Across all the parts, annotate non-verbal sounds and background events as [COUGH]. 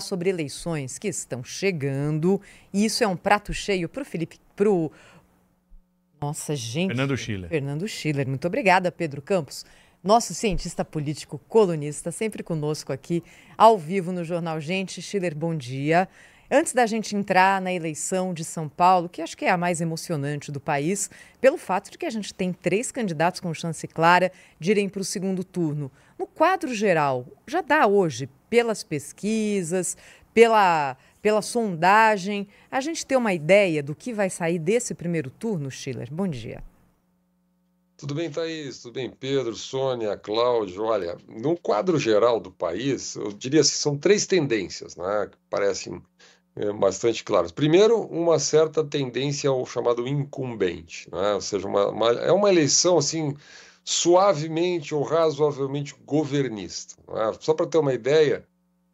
sobre eleições que estão chegando. E isso é um prato cheio para o Felipe, para o nossa gente, Fernando Schiller. Fernando Schiller. Muito obrigada, Pedro Campos, nosso cientista político, colunista, sempre conosco aqui ao vivo no jornal Gente. Schiller, bom dia. Antes da gente entrar na eleição de São Paulo, que acho que é a mais emocionante do país, pelo fato de que a gente tem três candidatos com chance clara de irem para o segundo turno. No quadro geral, já dá hoje pelas pesquisas, pela, pela sondagem, a gente ter uma ideia do que vai sair desse primeiro turno, Schiller? Bom dia. Tudo bem, Thaís? Tudo bem, Pedro, Sônia, Cláudio? Olha, no quadro geral do país, eu diria que assim, são três tendências, né, que parecem é, bastante claras. Primeiro, uma certa tendência ao chamado incumbente, né, ou seja, uma, uma, é uma eleição, assim, suavemente ou razoavelmente governista. É? Só para ter uma ideia,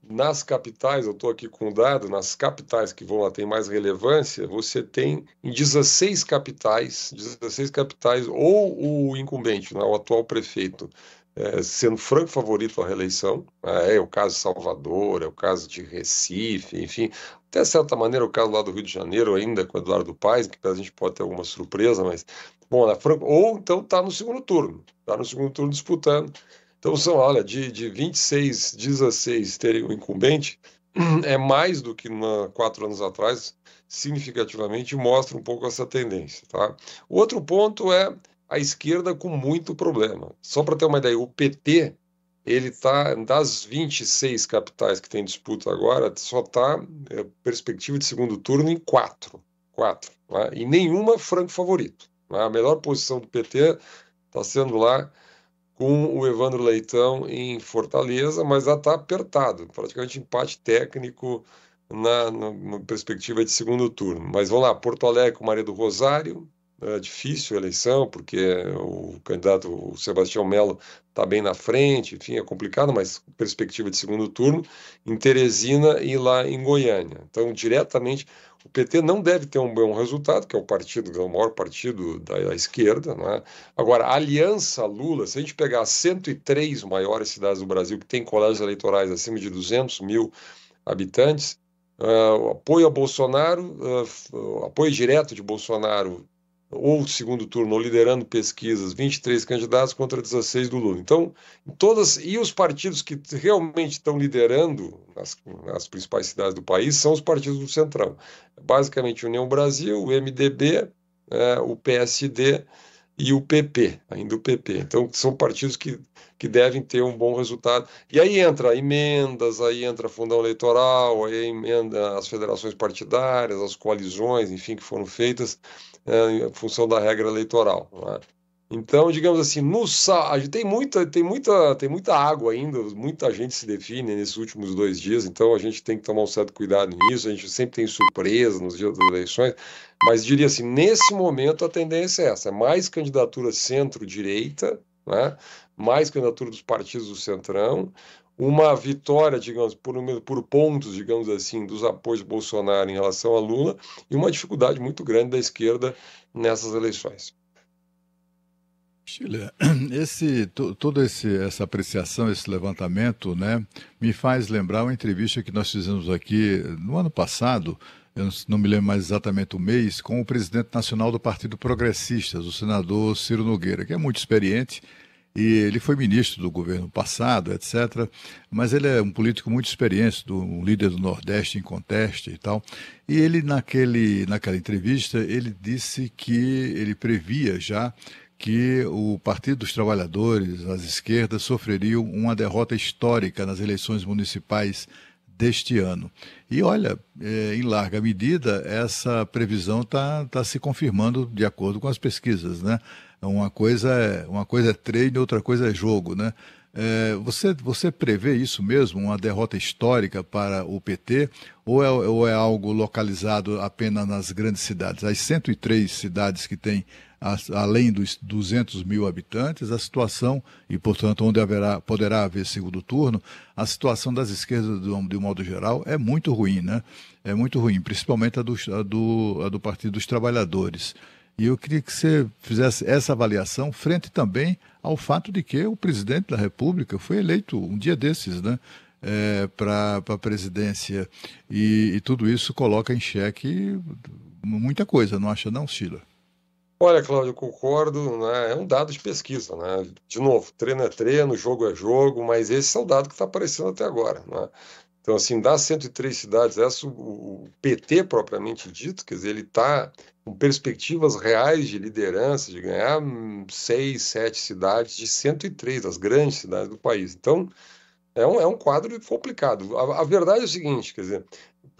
nas capitais, eu estou aqui com um dado, nas capitais que vão lá tem mais relevância, você tem em 16 capitais, 16 capitais, ou o incumbente, é? o atual prefeito, é, sendo franco favorito à reeleição. É, é o caso de Salvador, é o caso de Recife, enfim. Até certa maneira, é o caso lá do Rio de Janeiro, ainda com Eduardo Paes, que a gente pode ter alguma surpresa, mas. Bom, na Franco, ou então está no segundo turno, está no segundo turno disputando. Então, são, olha, de, de 26, 16 terem um incumbente, [CLEARS THROAT] é mais do que na, quatro anos atrás, significativamente, mostra um pouco essa tendência. Tá? Outro ponto é a esquerda com muito problema. Só para ter uma ideia, o PT, ele está, das 26 capitais que tem disputa agora, só está, é, perspectiva de segundo turno, em quatro. quatro né? E nenhuma franco favorito. Né? A melhor posição do PT está sendo lá com o Evandro Leitão em Fortaleza, mas já está apertado, praticamente empate técnico na, na, perspectiva de segundo turno. Mas vamos lá, Porto Alegre com Maria do Rosário, é difícil a eleição, porque o candidato o Sebastião Melo está bem na frente, enfim, é complicado, mas perspectiva de segundo turno, em Teresina e lá em Goiânia. Então, diretamente, o PT não deve ter um bom resultado, que é o partido, é o maior partido da, da esquerda. Né? Agora, a aliança Lula, se a gente pegar 103 maiores cidades do Brasil que têm colégios eleitorais acima de 200 mil habitantes, uh, apoio a Bolsonaro, uh, apoio direto de Bolsonaro ou segundo turno, ou liderando pesquisas, 23 candidatos contra 16 do Lula. Então, todas e os partidos que realmente estão liderando nas, nas principais cidades do país são os partidos do Centrão. Basicamente, União Brasil, o MDB, é, o PSD e o PP, ainda o PP. Então, são partidos que, que devem ter um bom resultado. E aí entra emendas, aí entra fundão eleitoral, aí emenda as federações partidárias, as coalizões, enfim, que foram feitas é, em função da regra eleitoral. Né? Então, digamos assim, no tem muita, tem muita, tem muita água ainda, muita gente se define nesses últimos dois dias, então a gente tem que tomar um certo cuidado nisso, a gente sempre tem surpresa nos dias das eleições, mas diria assim, nesse momento a tendência é essa, é mais candidatura centro-direita, né? mais candidatura dos partidos do Centrão, uma vitória, digamos, por, por pontos, digamos assim, dos apoios de Bolsonaro em relação a Lula e uma dificuldade muito grande da esquerda nessas eleições. Chile, [CLEARS THROAT] esse, toda esse, essa apreciação, esse levantamento, né, me faz lembrar uma entrevista que nós fizemos aqui no ano passado eu não me lembro mais exatamente o mês, com o presidente nacional do Partido Progressistas, o senador Ciro Nogueira, que é muito experiente e ele foi ministro do governo passado, etc. Mas ele é um político muito experiente, um líder do Nordeste em conteste e tal. E ele, naquele, naquela entrevista, ele disse que ele previa já que o Partido dos Trabalhadores, as esquerdas, sofreriam uma derrota histórica nas eleições municipais deste ano. E olha, é, em larga medida, essa previsão está tá se confirmando de acordo com as pesquisas, né? Uma coisa é, uma coisa é outra coisa é jogo, né? É, você, você prevê isso mesmo, uma derrota histórica para o PT, ou é, ou é algo localizado apenas nas grandes cidades? As 103 cidades que têm além dos 200 mil habitantes, a situação, e portanto onde haverá, poderá haver segundo turno, a situação das esquerdas de um modo geral é muito ruim, né? É muito ruim, principalmente a do, a do, a do Partido dos Trabalhadores. E eu queria que você fizesse essa avaliação frente também ao fato de que o presidente da República foi eleito um dia desses, né? É, para a presidência. E, e tudo isso coloca em xeque muita coisa, não acha não, Sheila? Olha, Cláudio, concordo, né? é um dado de pesquisa. Né? De novo, treino é treino, jogo é jogo, mas esse é o dado que está aparecendo até agora. Né? Então, assim, das 103 cidades, essa, o PT propriamente dito, quer dizer, ele está com perspectivas reais de liderança, de ganhar hum, seis, sete cidades de 103, as grandes cidades do país. Então, é um, é um quadro complicado. A, a verdade é o seguinte, quer dizer,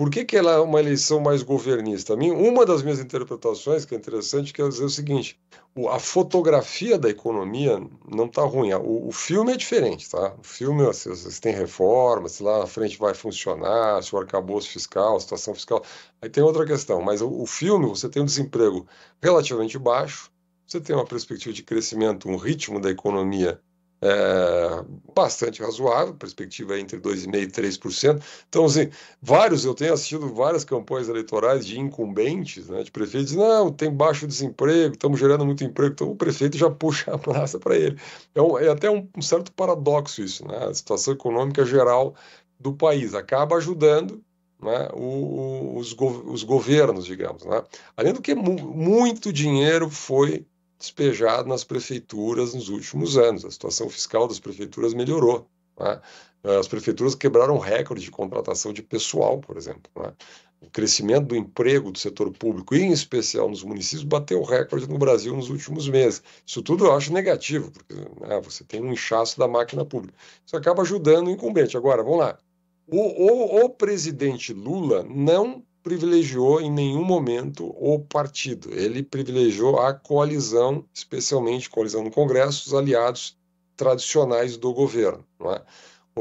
por que, que ela é uma eleição mais governista? uma das minhas interpretações, que é interessante, é que é dizer o seguinte: a fotografia da economia não está ruim. O, filme é diferente, tá? O filme, se assim, tem reforma, se lá na frente vai funcionar, se o arcabouço fiscal, a situação fiscal. Aí tem outra questão. Mas o filme, você tem um desemprego relativamente baixo, você tem uma perspectiva de crescimento, um ritmo da economia é, bastante razoável, perspectiva entre 2,5% e 3%. Então, assim, vários, eu tenho assistido várias campanhas eleitorais de incumbentes, né, de prefeitos, não, tem baixo desemprego, estamos gerando muito emprego, então o prefeito já [LAUGHS] puxa a praça para ele. É, um, é até um, um, certo paradoxo isso, né, a situação econômica geral do país acaba ajudando né, o, os, os, governos, digamos. Né? Além do que, mu muito dinheiro foi despejado nas prefeituras nos últimos anos. A situação fiscal das prefeituras melhorou. Né? Eh, as prefeituras quebraram recorde de contratação de pessoal, por exemplo. Né? O crescimento do emprego do setor público, em especial nos municípios, bateu recorde no Brasil nos últimos meses. Isso tudo eu acho negativo, porque né, você tem um inchaço da máquina pública. Isso acaba ajudando o incumbente. Agora, vamos lá. O, o, o presidente Lula não privilegiou em nenhum momento o partido. Ele privilegiou a coalizão, especialmente coalizão no Congresso, os aliados tradicionais do governo. É?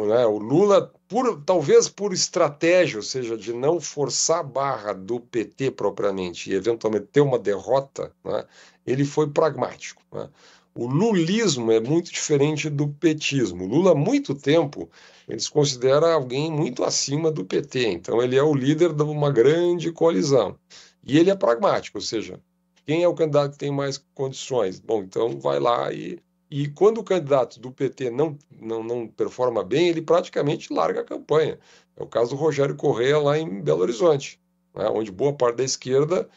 Né, o, Lula, por, talvez por estratégia, ou seja, de não forçar a barra do PT propriamente e eventualmente ter uma derrota, é? ele foi pragmático. É? O lulismo é muito diferente do petismo. Lula, há muito tempo, eles considera alguém muito acima do PT. Então, ele é o líder de uma grande coalizão. E ele é pragmático, ou seja, quem é o candidato que tem mais condições? Bom, então vai lá e. E quando o candidato do PT não, não, não performa bem, ele praticamente larga a campanha. É o caso do Rogério Correa lá em Belo Horizonte, né, onde boa parte da esquerda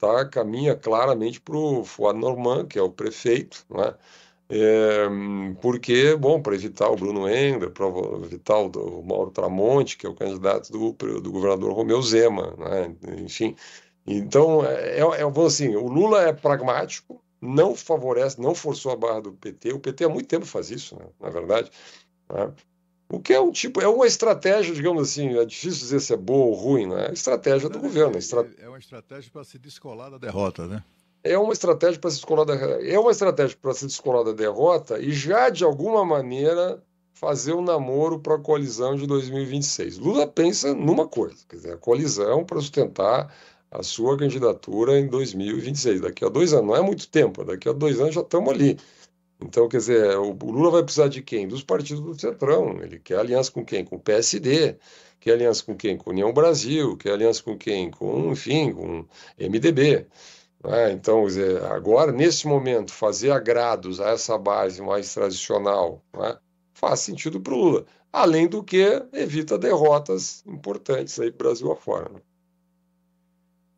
tá, caminha claramente para o Fuad Norman, que é o prefeito, né? É, porque, bom, para evitar o Bruno Engler, para evitar o, o, Mauro Tramonte, que é o candidato do, do governador Romeu Zema, né? enfim. Então, é, é, é assim, o Lula é pragmático, não favorece, não forçou a barra do PT. O PT há muito tempo faz isso, né? na verdade. Né? O que é um tipo, é uma estratégia, digamos assim, é difícil dizer se é boa ou ruim, né? É estratégia do é, governo. É, estra... É, é uma estratégia para se descolar da derrota, né? É uma estratégia para se descolar da é uma estratégia para se descolar da derrota e já de alguma maneira fazer o um namoro para a coalizão de 2026. Lula pensa numa coisa, quer dizer, a coalizão para sustentar a sua candidatura em 2026. Daqui a dois anos, não é muito tempo, daqui a dois anos já estamos ali. Então, quer dizer, o Lula vai precisar de quem? Dos partidos do Centrão. Ele quer aliança com quem? Com o PSD. Quer aliança com quem? Com União Brasil. Quer aliança com quem? Com, enfim, com MDB. Né? Então, então, dizer, agora, nesse momento, fazer agrados a essa base mais tradicional é? faz sentido para o Lula. Além do que evita derrotas importantes aí Brasil afora. Né?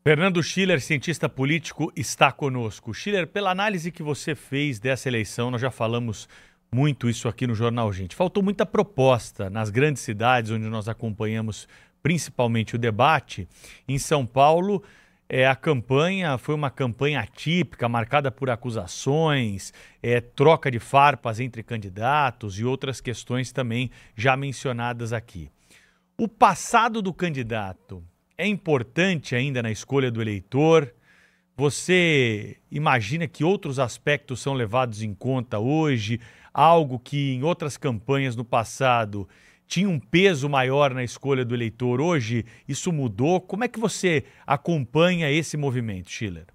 Fernando Schiller, cientista político, está conosco. Schiller, pela análise que você fez dessa eleição, nós já falamos muito isso aqui no Jornal Gente. Faltou muita proposta nas grandes cidades onde nós acompanhamos principalmente o debate. Em São Paulo, é, a campanha foi uma campanha atípica, marcada por acusações, é, troca de farpas entre candidatos e outras questões também já mencionadas aqui. O passado do candidato é importante ainda na escolha do eleitor? Você imagina que outros aspectos são levados em conta hoje? Algo que em outras campanhas no passado tinha um peso maior na escolha do eleitor, hoje isso mudou? Como é que você acompanha esse movimento, Schiller?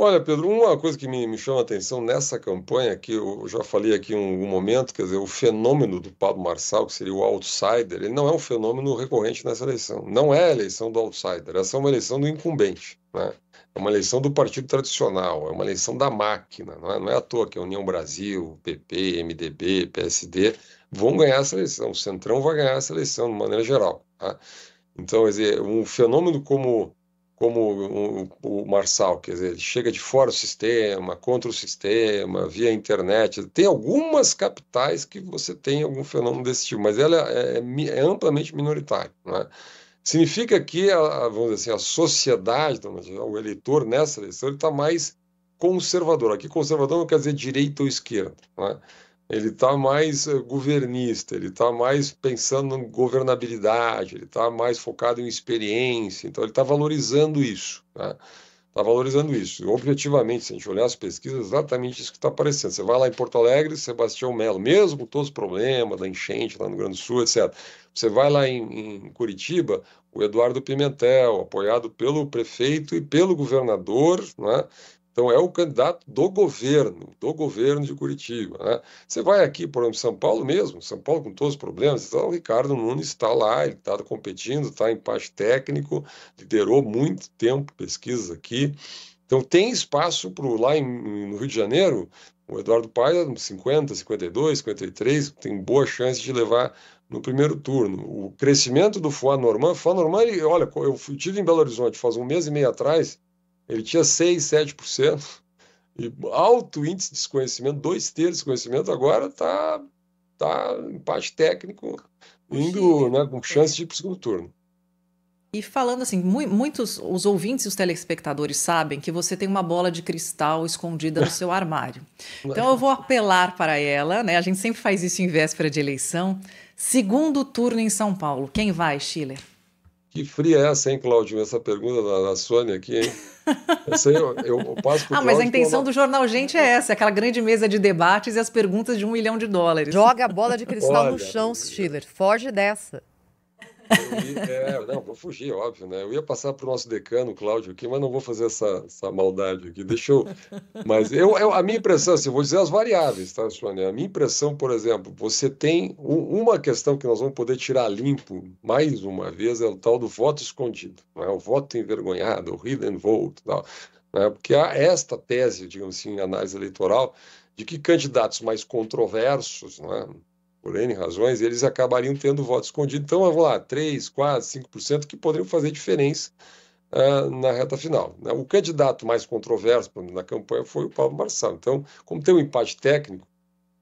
Olha, Pedro, uma coisa que me, me chama a atenção nessa campanha, que eu já falei aqui um, algum momento, quer dizer, o fenômeno do Pablo Marçal, que seria o outsider, ele não é um fenômeno recorrente nessa eleição. Não é a eleição do outsider, essa é uma eleição do incumbente. Né? É uma eleição do partido tradicional, é uma eleição da máquina. Não é, não é à toa que a União Brasil, PP, MDB, PSD vão ganhar essa eleição. O Centrão vai ganhar essa eleição, de maneira geral. Tá? Então, quer dizer, um fenômeno como como o, o Marçal, quer dizer, ele chega de fora o sistema, contra o sistema, via internet. Tem algumas capitais que você tem algum fenômeno desse tipo, mas ela é, é, é amplamente minoritária, Né? Significa que, a, vamos dizer assim, a sociedade, o eleitor nessa eleição, ele está mais conservador. Aqui, conservador não quer dizer direita ou esquerda. Né? ele está mais eh, governista, ele está mais pensando em governabilidade, ele está mais focado em experiência, então ele está valorizando isso. Está né? valorizando isso. Objetivamente, se a gente olhar as pesquisas, é exatamente isso que está aparecendo. Você vai lá em Porto Alegre, Sebastião Melo, mesmo com todos os problemas da enchente lá no Rio Grande do Sul, etc. Você vai lá em, em Curitiba, o Eduardo Pimentel, apoiado pelo prefeito e pelo governador, né? Então é o candidato do governo, do governo de Curitiba. Né? Você vai aqui, por exemplo, São Paulo mesmo, São Paulo com todos os problemas, então o Ricardo Nunes está lá, ele está competindo, está em parte técnico, liderou muito tempo pesquisas aqui. Então tem espaço para lá em, no Rio de Janeiro, o Eduardo Paes, 50, 52, 53, tem boa chance de levar no primeiro turno. O crescimento do Fuá Norman, Fuá Norman, olha, eu tive em Belo Horizonte faz um mês e meio atrás, ele tinha 6, 7%, e alto índice de desconhecimento, dois terços de conhecimento, agora está tá, tá parte técnico, indo né, com chance de ir para o segundo turno. E falando assim, mu muitos os ouvintes e os telespectadores sabem que você tem uma bola de cristal escondida no seu armário. [LAUGHS] Então eu vou apelar para ela, né? A gente sempre faz isso em véspera de eleição. Segundo turno em São Paulo. Quem vai, Schiller? Que fria é essa, hein, Claudinho? Essa pergunta da, da Sônia aqui, hein? Essa eu, eu, eu passo por Ah, mas a intenção do Jornal Gente é essa, aquela grande mesa de debates e as perguntas de um milhão de dólares. Joga a bola de cristal Olha. no chão, Schiller. Foge dessa. É, [LAUGHS] não, vou fugir, óbvio, né? Eu ia passar para o nosso decano, Cláudio, aqui, mas não vou fazer essa, essa maldade aqui. Deixa eu. [LAUGHS] Mas eu, eu, a minha impressão, assim, vou dizer as variáveis, tá, Sônia? A minha impressão, por exemplo, você tem um, uma questão que nós vamos poder tirar limpo, mais uma vez, é o tal do voto escondido, não é? o voto envergonhado, o hidden vote, tal. Né? Porque há esta tese, digamos assim, análise eleitoral, de que candidatos mais controversos, né? por N razões, eles acabariam tendo voto escondido. Então, vamos lá, 3, 4, 5% que poderiam fazer diferença uh, na reta final. Né? O candidato mais controverso na campanha foi o Paulo Marçal. Então, como tem um empate técnico,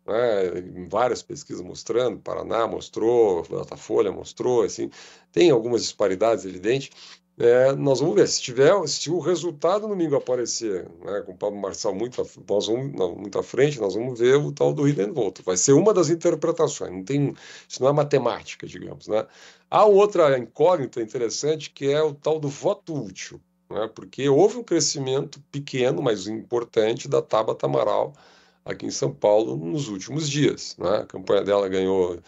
né, várias pesquisas mostrando, Paraná mostrou, Datafolha mostrou, assim, tem algumas disparidades, evidentes é, nós vamos ver se tiver se o resultado domingo aparecer né, com o Pablo Marçal muito nós vamos não, muito à frente nós vamos ver o tal do Hidden Volto vai ser uma das interpretações não tem isso não é matemática digamos né há outra incógnita interessante que é o tal do voto útil né, porque houve um crescimento pequeno mas importante da Tabata Amaral aqui em São Paulo nos últimos dias né? a campanha dela ganhou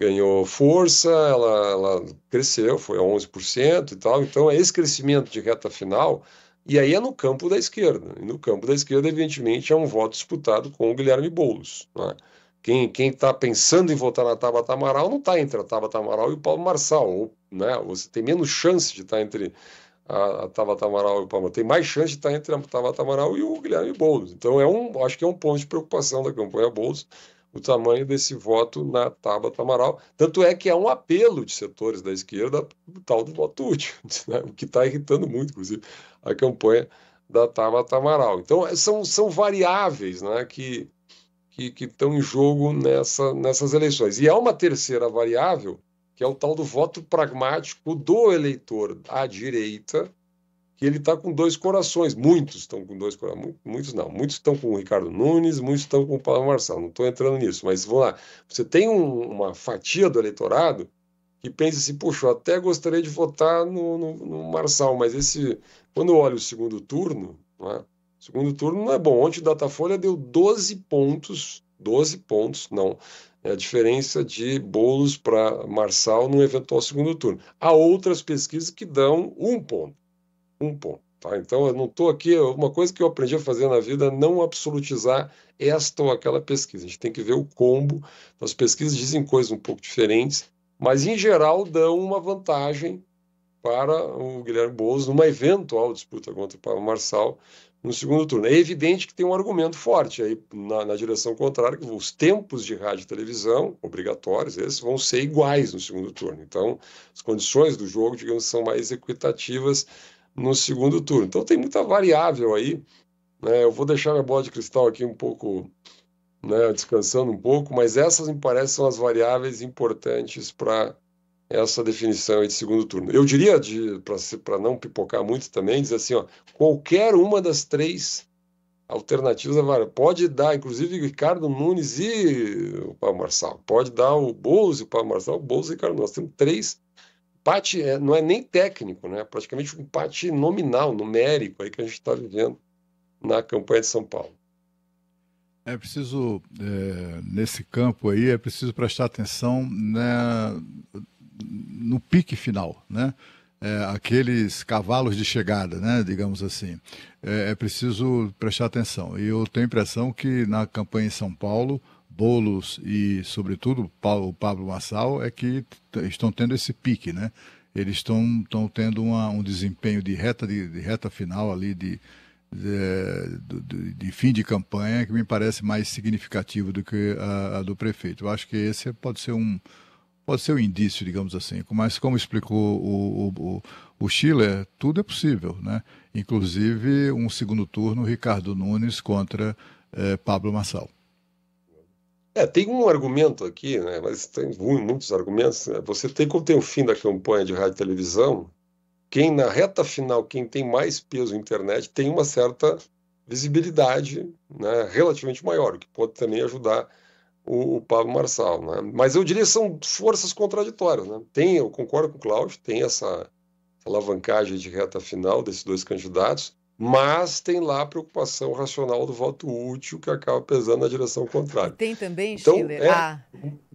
ganhou força, ela, ela cresceu, foi a 11% e tal. Então, é esse crescimento de reta final, e aí é no campo da esquerda. E no campo da esquerda, evidentemente, é um voto disputado com o Guilherme Boulos. Né? Quem está pensando em votar na Tabata Amaral não está entre a Tabata Amaral e o Paulo Marçal. Ou, né, você tem menos chance de estar tá entre a, a Tabata Amaral e o Paulo Marçal. Tem mais chance de estar tá entre a Tabata Amaral e o Guilherme Boulos. Então, é um, acho que é um ponto de preocupação da campanha Boulos o tamanho desse voto na Tabata Amaral. Tanto é que é um apelo de setores da esquerda o tal do voto útil, [LAUGHS] né? o que está irritando muito, inclusive, a campanha da Tabata Amaral. Então, é, são, são variáveis né, que que estão em jogo nessa, nessas eleições. E há uma terceira variável, que é o tal do voto pragmático do eleitor à direita, que ele está com dois corações. Muitos estão com dois corações. Muitos não. Muitos estão com o Ricardo Nunes, muitos estão com o Paulo Marçal. Não estou entrando nisso, mas vamos lá. Você tem um, uma fatia do eleitorado que pensa assim, puxa, eu até gostaria de votar no, no, no Marçal, mas esse. Quando eu olho o segundo turno, é? O segundo turno não é bom. Ontem o Datafolha deu 12 pontos. 12 pontos, não. É a diferença de bolos para Marçal no eventual segundo turno. Há outras pesquisas que dão um ponto um ponto. Tá? Então, eu não estou aqui. Uma coisa que eu aprendi a fazer na vida é não absolutizar esta ou aquela pesquisa. A gente tem que ver o combo. Então, as pesquisas dizem coisas um pouco diferentes, mas em geral dão uma vantagem para o Guilherme Boulos numa eventual disputa contra o Paulo Marçal no segundo turno. É evidente que tem um argumento forte aí na, na direção contrária, que os tempos de rádio e televisão, obrigatórios, eles vão ser iguais no segundo turno. Então, as condições do jogo, digamos, são mais equitativas no segundo turno. Então tem muita variável aí. Né? Eu vou deixar minha bola de cristal aqui um pouco, né, descansando um pouco, mas essas me parecem são as variáveis importantes para essa definição de segundo turno. Eu diria, para não pipocar muito também, dizer assim, ó, qualquer uma das três alternativas é pode dar, inclusive Ricardo Nunes e o Paulo Marçal, pode dar o Boulos e o Paulo Marçal, o Boulos e o Ricardo Nunes. Nós temos três empate é, não é nem técnico, né? É praticamente um empate nominal, numérico, aí que a gente está vivendo na campanha de São Paulo. É preciso, é, nesse campo aí, é preciso prestar atenção né, no pique final, né? É, aqueles cavalos de chegada, né, digamos assim. É, é preciso prestar atenção. E eu tenho a impressão que na campanha em São Paulo, Bolos e, sobretudo, o Pablo Massal é que estão tendo esse pique, né? Eles estão, estão tendo uma, um desempenho de reta, de, de reta final ali de, de, de, fim de campanha que me parece mais significativo do que a, a do prefeito. Eu acho que esse pode ser um, pode ser um indício, digamos assim. Mas como explicou o, o, o Schiller, tudo é possível, né? Inclusive um segundo turno, Ricardo Nunes contra eh, Pablo Massal. É, tem um argumento aqui, né, mas tem muitos argumentos. Né, você tem, como tem o fim da campanha de rádio e televisão, quem na reta final, quem tem mais peso na internet, tem uma certa visibilidade né, relativamente maior, o que pode também ajudar o, o Pablo Marçal. Né? Mas eu diria que são forças contraditórias. Né? Tem, eu concordo com o Cláudio, tem essa, essa alavancagem de reta final desses dois candidatos, mas tem lá a preocupação racional do voto útil que acaba pesando na direção contrária. E tem também, então, Schiller, é... a,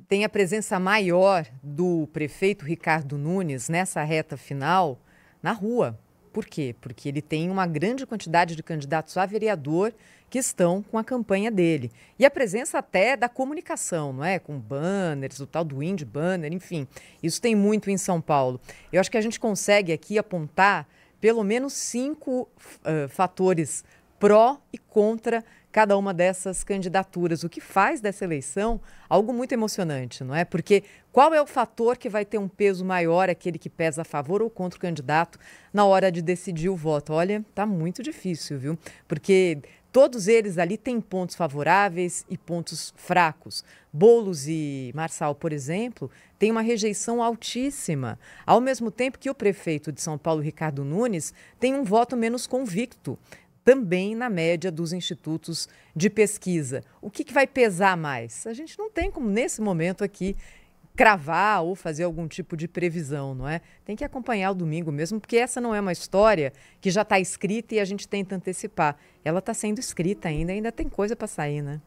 tem a presença maior do prefeito Ricardo Nunes nessa reta final na rua. Por quê? Porque ele tem uma grande quantidade de candidatos a vereador que estão com a campanha dele. E a presença até da comunicação, não é? Com banners, o tal do Wind Banner, enfim. Isso tem muito em São Paulo. Eu acho que a gente consegue aqui apontar pelo menos cinco uh, fatores pró e contra cada uma dessas candidaturas, o que faz dessa eleição algo muito emocionante, não é? Porque qual é o fator que vai ter um peso maior, aquele que pesa a favor ou contra o candidato na hora de decidir o voto? Olha, tá muito difícil, viu? Porque Todos eles ali têm pontos favoráveis e pontos fracos. Bolos e Marçal, por exemplo, têm uma rejeição altíssima, ao mesmo tempo que o prefeito de São Paulo, Ricardo Nunes, tem um voto menos convicto, também na média dos institutos de pesquisa. O que, que vai pesar mais? A gente não tem como, nesse momento aqui, cravar ou fazer algum tipo de previsão, não é? Tem que acompanhar o domingo mesmo, porque essa não é uma história que já está escrita e a gente tenta antecipar. Ela está sendo escrita ainda, ainda tem coisa para sair, né?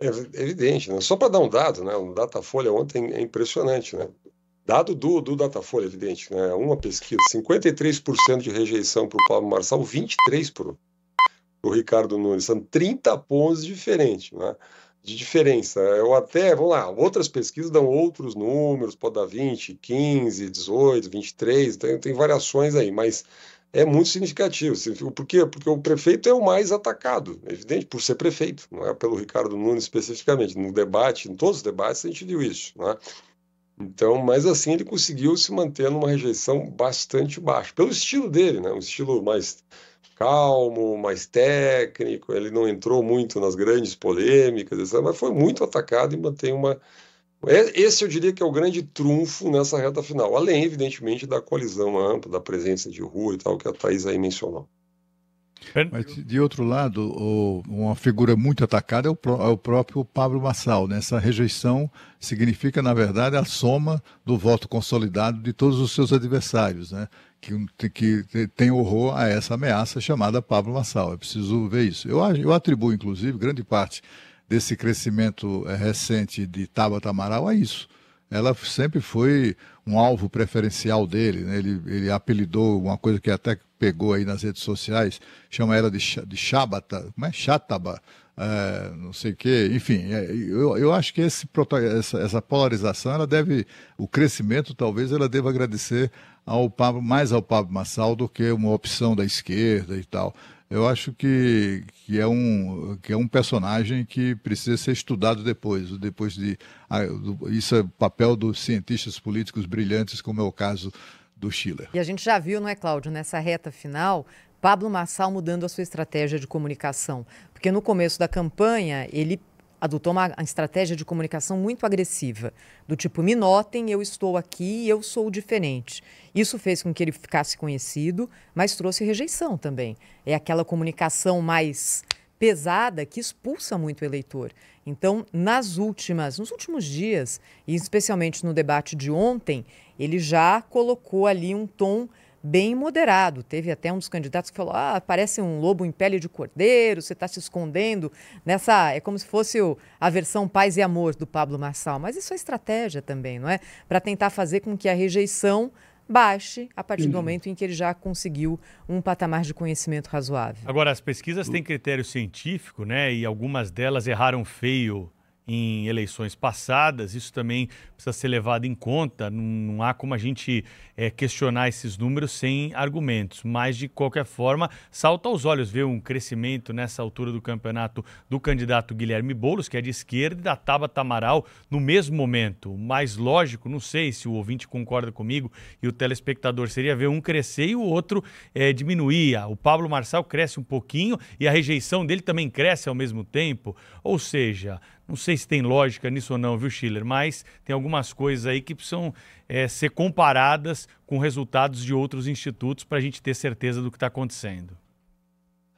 É evidente, né? Só para dar um dado, né? O Datafolha ontem é impressionante, né? Dado do, do Datafolha, evidente, né? Uma pesquisa, 53% de rejeição para o Pablo Marçal, 23% para o Ricardo Nunes. São 30 pontos diferentes, né? de diferença. eu até, vamos lá, outras pesquisas dão outros números, pode dar 20, 15, 18, 23, tem, tem variações aí, mas é muito significativo. Por quê? Porque o prefeito é o mais atacado, é evidente, por ser prefeito, não é pelo Ricardo Nunes especificamente. No debate, em todos os debates, a gente viu isso. Né? Então, mas assim ele conseguiu se manter numa rejeição bastante baixa, pelo estilo dele, né? um estilo mais calmo, mais técnico, ele não entrou muito nas grandes polêmicas, mas foi muito atacado e mantém uma. É, esse eu diria que é o grande trunfo nessa reta final, além, evidentemente, da colisão ampla, da presença de rua e tal, que a Thais aí mencionou. É. Mas, de outro lado, o, uma figura muito atacada é o, pro, é o, próprio Pablo Massal. Né? Essa rejeição significa, na verdade, a soma do voto consolidado de todos os seus adversários, né? que, que tem horror a essa ameaça chamada Pablo Massal. É preciso ver isso. Eu, eu atribuo, inclusive, grande parte desse crescimento eh, recente de Tabata Amaral a isso ela sempre foi um alvo preferencial dele. Né? Ele, ele apelidou uma coisa que até pegou aí nas redes sociais, chama ela de, de Shabata, como é? chátaba é, eh, não sei o quê. Enfim, é, eu, eu acho que esse, essa, essa polarização, ela deve, o crescimento talvez ela deva agradecer ao Pablo, mais ao Pablo Massal do que uma opção da esquerda e tal eu acho que, que, é um, que é um personagem que precisa ser estudado depois. depois de, isso é papel dos cientistas políticos brilhantes, como é o caso do Schiller. E a gente já viu, não é, Cláudio, nessa reta final, Pablo Marçal mudando a sua estratégia de comunicação. Porque no começo da campanha ele adotou uma estratégia de comunicação muito agressiva, do tipo, me notem, eu estou aqui eu sou diferente. Isso fez com que ele ficasse conhecido, mas trouxe rejeição também. É aquela comunicação mais pesada que expulsa muito o eleitor. Então, nas últimas, nos últimos dias, e especialmente no debate de ontem, ele já colocou ali um tom bem moderado. Teve até um dos candidatos que falou: ah, parece um lobo em pele de cordeiro, você está se escondendo nessa. É como se fosse o, a versão paz e amor do Pablo Marçal. Mas isso é estratégia também, não é? Para tentar fazer com que a rejeição baixe a partir do uhum. momento em que ele já conseguiu um patamar de conhecimento razoável. Agora, as pesquisas têm critério científico, né? E algumas delas erraram feio em eleições passadas. Isso também precisa ser levado em conta. Não, não há como a gente é, questionar esses números sem argumentos. Mas, de qualquer forma, salta aos olhos ver um crescimento nessa altura do campeonato do candidato Guilherme Boulos, que é de esquerda, e da Taba Tamaral no mesmo momento. Mais lógico, não sei se o ouvinte concorda comigo e o telespectador, seria ver um crescer e o outro é, diminuir. Ah, o Pablo Marçal cresce um pouquinho e a rejeição dele também cresce ao mesmo tempo. Ou seja, não sei se tem lógica nisso ou não, viu, Schiller? Mas tem algumas coisas aí que precisam é, ser comparadas com resultados de outros institutos para a gente ter certeza do que está acontecendo.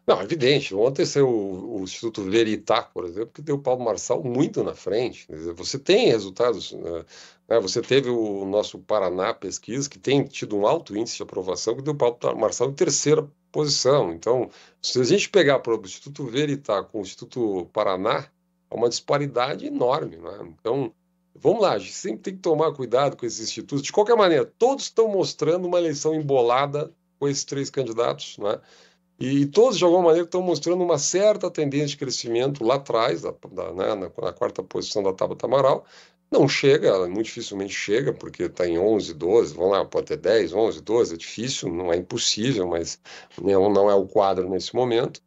Não, evidente. Ontem seu, o Instituto Veritá, por exemplo, que deu o Paulo Marçal muito na frente. você tem resultados. Né, né? Você teve o nosso Paraná Pesquisa, que tem tido um alto índice de aprovação, que deu o Paulo Marçal em terceira posição. Então, se a gente pegar para o Instituto Veritá com o Instituto Paraná, Há é uma disparidade enorme. Né? Então, vamos lá, a gente sempre tem que tomar cuidado com esses institutos. De qualquer maneira, todos estão mostrando uma eleição embolada com esses três candidatos, né? E, todos, de alguma maneira, estão mostrando uma certa tendência de crescimento lá atrás, da, da, né, na, na, quarta posição da Tabata Amaral. Não chega, muito dificilmente chega, porque está em 11, 12, vamos lá, pode ter 10, 11, 12, é difícil, não é impossível, mas não, não é o quadro nesse momento.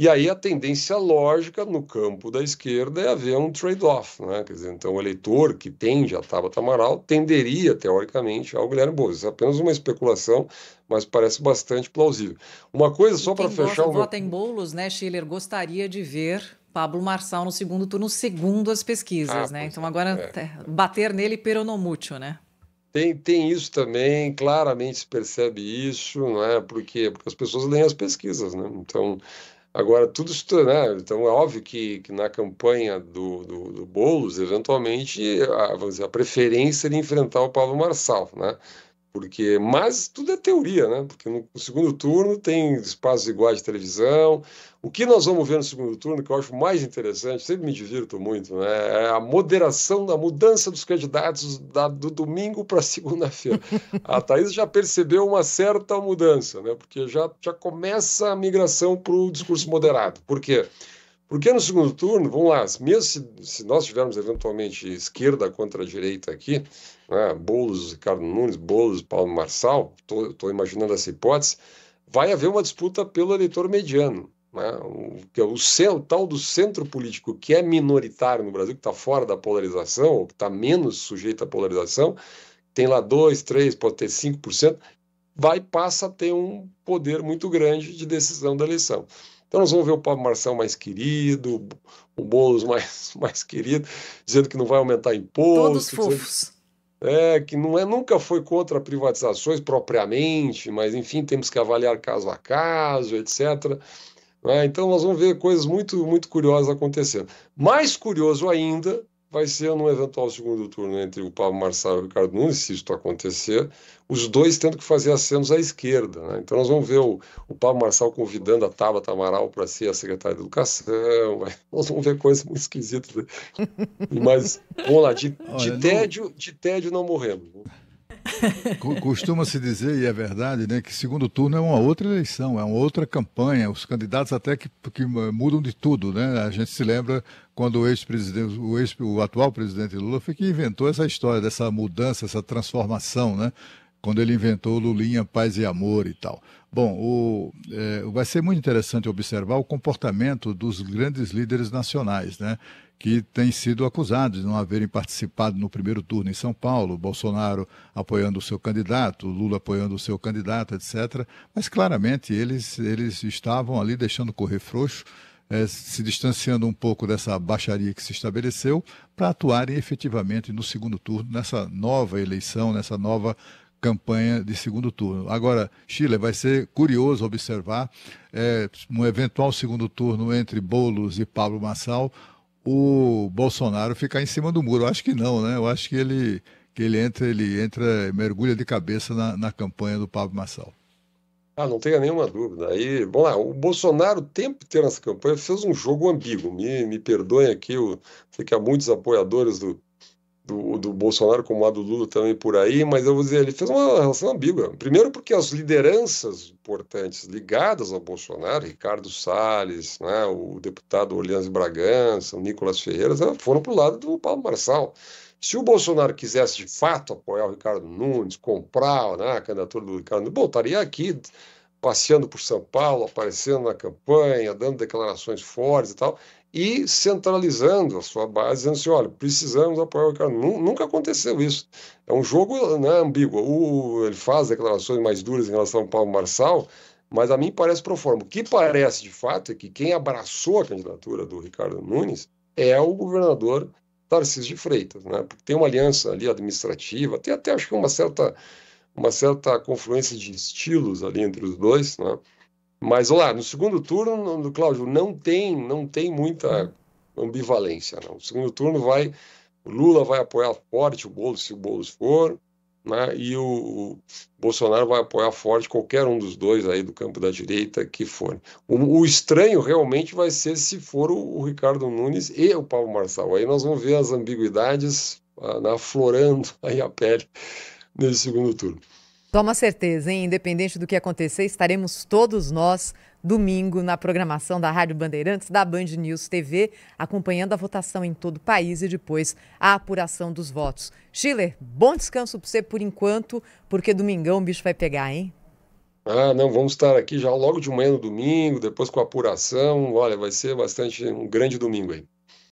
E aí a tendência lógica no campo da esquerda é haver um trade-off, né? Quer dizer, então o eleitor que tende a Tabata Amaral tenderia, teoricamente, ao Guilherme Boulos. É apenas uma especulação, mas parece bastante plausível. Uma coisa só para fechar... Quem vota em Boulos, né, Schiller, gostaria de ver Pablo Marçal no segundo turno, segundo as pesquisas, ah, né? Então agora é. bater nele peronomútil, né? Tem, tem isso também, claramente se percebe isso, né? Por quê? Porque as pessoas leem as pesquisas, né? Então... Agora, tudo isso, né? Então, é óbvio que, que na campanha do, do, do Boulos, eventualmente, a, vamos dizer, a preferência de enfrentar o Paulo Marçal, né? porque mas tudo é teoria, né? Porque no segundo turno tem espaços iguais de televisão. O que nós vamos ver no segundo turno, que eu acho mais interessante, sempre me divirto muito, né? é a moderação da mudança dos candidatos da, do domingo para segunda-feira. a [LAUGHS] Thaís já percebeu uma certa mudança, né? Porque já, já começa a migração para o discurso moderado. Por quê? Porque porque é no segundo turno, vamos lá, mesmo se, se nós tivermos eventualmente esquerda contra direita aqui, né, Boulos, Ricardo Nunes, Boulos, Paulo Marçal, estou imaginando essa hipótese, vai haver uma disputa pelo eleitor mediano. Né, o, que é o, o tal do centro político que é minoritário no Brasil, que está fora da polarização, ou que está menos sujeito à polarização, tem lá 2, 3, pode ter 5%, vai passa a ter um poder muito grande de decisão da eleição. Então nós vamos ver o Pablo Marcel mais querido, o Boulos mais, [LAUGHS] mais querido, dizendo que não vai aumentar imposto. Todos fofos. É, que não é, nunca foi contra privatizações propriamente, mas enfim, temos que avaliar caso a caso, etc. Né? então nós vamos ver coisas muito, muito curiosas acontecendo. Mais curioso ainda vai ser num eventual segundo turno entre o Pablo Marçal e o Ricardo Nunes, se isso acontecer, os dois tendo que fazer acenos à esquerda. Né? Então nós vamos ver o, o Pablo Marçal convidando a Tabata Amaral para ser a secretária de Educação, vai. [LAUGHS] Né? nós vamos ver coisas muito esquisitas. Né? Mas, vamos lá, de, de tédio, de tédio não morremos. Né? [LAUGHS] Costuma-se dizer, e é verdade, né, que segundo turno é uma outra eleição, é uma outra campanha. Os candidatos até que, que eh, mudam de tudo, né? A gente se lembra quando o ex-presidente, o, ex, o atual presidente Lula foi que inventou essa história dessa mudança, essa transformação, né? Quando ele inventou Lulinha, Paz e Amor e tal. Bom, o, é, vai ser muito interessante observar o comportamento dos grandes líderes nacionais, né? que têm sido acusados de não haverem participado no primeiro turno em São Paulo, Bolsonaro apoiando o seu candidato, Lula apoiando o seu candidato, etc. Mas claramente eles, eles estavam ali deixando correr frouxo, é, se distanciando um pouco dessa baixaria que se estabeleceu, para atuarem efetivamente no segundo turno, nessa nova eleição, nessa nova campanha de segundo turno. Agora, Chile, vai ser curioso observar é, um eventual segundo turno entre Bolos e Pablo Massal, o Bolsonaro ficar em cima do muro. Eu acho que não, né? Eu acho que ele, que ele entra, ele entra, mergulha de cabeça na, na campanha do Pablo Massal. Ah, não tenha nenhuma dúvida. Aí, bom lá, ah, o Bolsonaro, o tempo inteiro nessa campanha, fez um jogo ambíguo. Me, me perdoem aqui, eu sei que há muitos apoiadores do do, do Bolsonaro, como a do Lula também por aí, mas eu vou dizer, ele fez uma relação ambígua. Primeiro, porque as lideranças importantes ligadas ao Bolsonaro, Ricardo Salles, né, o deputado Orleans Bragança, o Nicolas Ferreira, né, foram para o lado do Paulo Marçal. Se o Bolsonaro quisesse de fato apoiar o Ricardo Nunes, comprar né, a candidatura do Ricardo Nunes, bom, estaria aqui passeando por São Paulo, aparecendo na campanha, dando declarações fortes e tal e centralizando a sua base, dizendo assim, olha, precisamos apoiar o cara. Nunca aconteceu isso. É um jogo né, ambíguo. O, ele faz declarações mais duras em relação ao Paulo Marçal, mas a mim parece proforma. O que parece, de fato, é que quem abraçou a candidatura do Ricardo Nunes é o governador Tarcísio de Freitas, né? porque tem uma aliança ali administrativa, tem até acho que uma certa, uma certa confluência de estilos ali entre os dois, né? Mas lá, no segundo turno, no, Cláudio, não tem, não tem muita hum. ambivalência, não. O segundo turno vai, o Lula vai apoiar forte o Boulos, se o Boulos for, né? e o, o, Bolsonaro vai apoiar forte qualquer um dos dois aí do campo da direita que for. O, o estranho realmente vai ser se for o, o, Ricardo Nunes e o Paulo Marçal. Aí nós vamos ver as ambiguidades ah, aflorando aí a pele nesse segundo turno. Toma certeza, hein? Independente do que acontecer, estaremos todos nós domingo na programação da Rádio Bandeirantes, da Band News TV, acompanhando a votação em todo o país e depois a apuração dos votos. Schiller, bom descanso para você por enquanto, porque domingão o bicho vai pegar, hein? Ah, não, vamos estar aqui já logo de manhã no domingo, depois com a apuração. Olha, vai ser bastante um grande domingo aí.